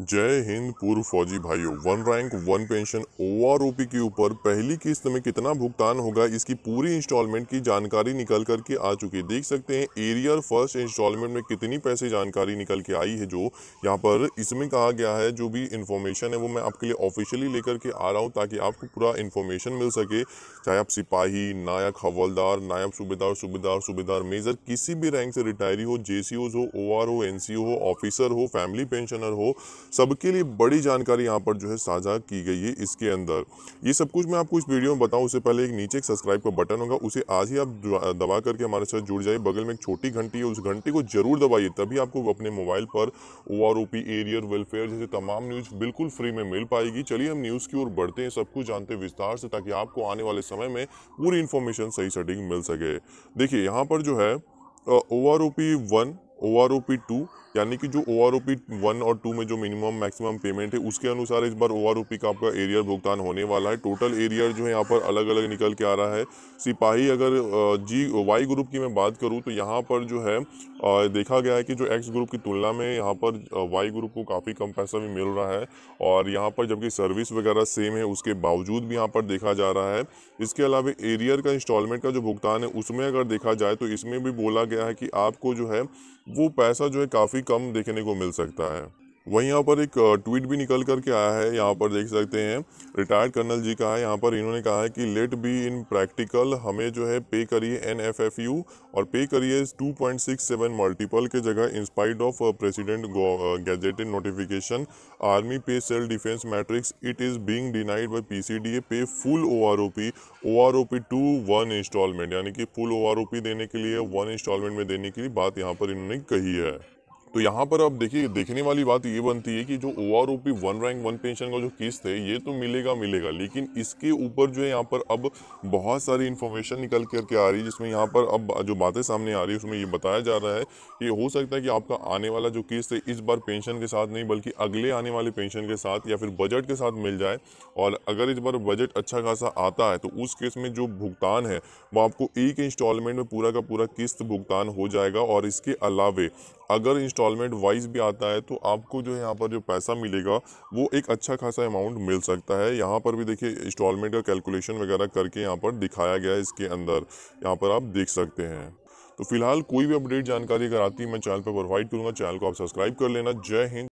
जय हिंद पूर्व फौजी भाइयों वन रैंक वन पेंशन ओ के ऊपर पहली किस्त में कितना भुगतान होगा इसकी पूरी इंस्टॉलमेंट की जानकारी निकल कर के आ चुकी है देख सकते हैं एरियर फर्स्ट इंस्टॉलमेंट में कितनी पैसे जानकारी निकल के आई है जो यहां पर इसमें कहा गया है जो भी इन्फॉर्मेशन है वो मैं आपके लिए ऑफिशियली लेकर के आ रहा हूँ ताकि आपको पूरा इन्फॉर्मेशन मिल सके चाहे आप सिपाही नायक हवलदार नायब सूबेदार सूबेदार सूबेदार मेजर किसी भी रैंक से रिटायरी हो जे हो ओ हो एन हो ऑफिसर हो फैमिली पेंशनर हो सबके लिए बड़ी जानकारी यहाँ पर जो है साझा की गई है इसके अंदर ये सब कुछ मैं आपको इस वीडियो में बताऊँ उससे पहले एक नीचे एक सब्सक्राइब का बटन होगा उसे आज ही आप दबा करके हमारे साथ जुड़ जाइए बगल में एक छोटी घंटी है उस घंटी को जरूर दबाइए तभी आपको अपने मोबाइल पर O R O P arrear welfare जैसे तमाम न्यूज़ बिल्कुल फ्री में मिल पाएगी चलिए हम न्यूज़ की ओर बढ़ते हैं सब कुछ जानते हैं विस्तार से ताकि आपको आने वाले समय में पूरी इन्फॉर्मेशन सही सटीक मिल सके देखिए यहाँ पर जो है O R O P one O R O P two यानी कि जो O R O P one और टू में जो मिनिमम मैक्सिमम पेमेंट है उसके अनुसार इस बार ओ आर ओ पी का आपका एरियर भुगतान होने वाला है टोटल एरियर जो है यहाँ पर अलग अलग निकल के आ रहा है सिपाही अगर जी वाई ग्रुप की मैं बात करूँ तो यहाँ पर जो है देखा गया है कि जो एक्स ग्रुप की तुलना में यहाँ पर वाई ग्रुप को काफ़ी कम पैसा भी मिल रहा है और यहाँ पर जबकि सर्विस वगैरह सेम है उसके बावजूद भी यहाँ पर देखा जा रहा है इसके अलावा एरियर का इंस्टॉलमेंट का जो भुगतान है उसमें अगर देखा जाए तो इसमें भी बोला गया है कि आपको जो है वो पैसा जो है काफ़ी कम देखने को मिल सकता है वहीं यहाँ पर एक ट्वीट भी निकल करके आया है यहाँ पर देख सकते हैं रिटायर्ड कर्नल जी का है यहाँ पर इन्होंने कहा है कि लेट बी इन प्रैक्टिकल हमें जो है पे करिए एन एफ एफ यू और पे करिए 2.67 मल्टीपल के जगह in spite of president gazetted notification army pay cell defence matrix it is being denied by P C D A pay full O R O P O R O P two one instalment यानी कि full O R O P देने के लिए one instalment में देने के लिए बात यहाँ पर इन्होंने कही है तो यहाँ पर अब देखिए देखने वाली बात ये बनती है कि जो O R O P one rank one pension का जो किस्त है ये तो मिलेगा मिलेगा लेकिन इसके ऊपर जो है यहाँ पर अब बहुत सारी इन्फॉर्मेशन निकल करके आ रही है जिसमें यहाँ पर अब जो बातें सामने आ रही है उसमें ये बताया जा रहा है कि हो सकता है कि आपका आने वाला जो किस्त है इस बार पेंशन के साथ नहीं बल्कि अगले आने वाले पेंशन के साथ या फिर बजट के साथ मिल जाए और अगर इस बार बजट अच्छा खासा आता है तो उस केस में जो भुगतान है वो आपको एक इंस्टॉलमेंट में पूरा का पूरा किस्त भुगतान हो जाएगा और इसके अलावे अगर इंस्टॉलमेंट वाइज भी आता है तो आपको जो है यहाँ पर जो पैसा मिलेगा वो एक अच्छा खासा अमाउंट मिल सकता है यहाँ पर भी देखिए इंस्टॉलमेंट का कैलकुलेशन वगैरह करके यहाँ पर दिखाया गया है इसके अंदर यहाँ पर आप देख सकते हैं तो फिलहाल कोई भी अपडेट जानकारी अगर आती है मैं चैनल पर प्रोवाइड करूँगा चैनल को आप सब्सक्राइब कर लेना जय हिंद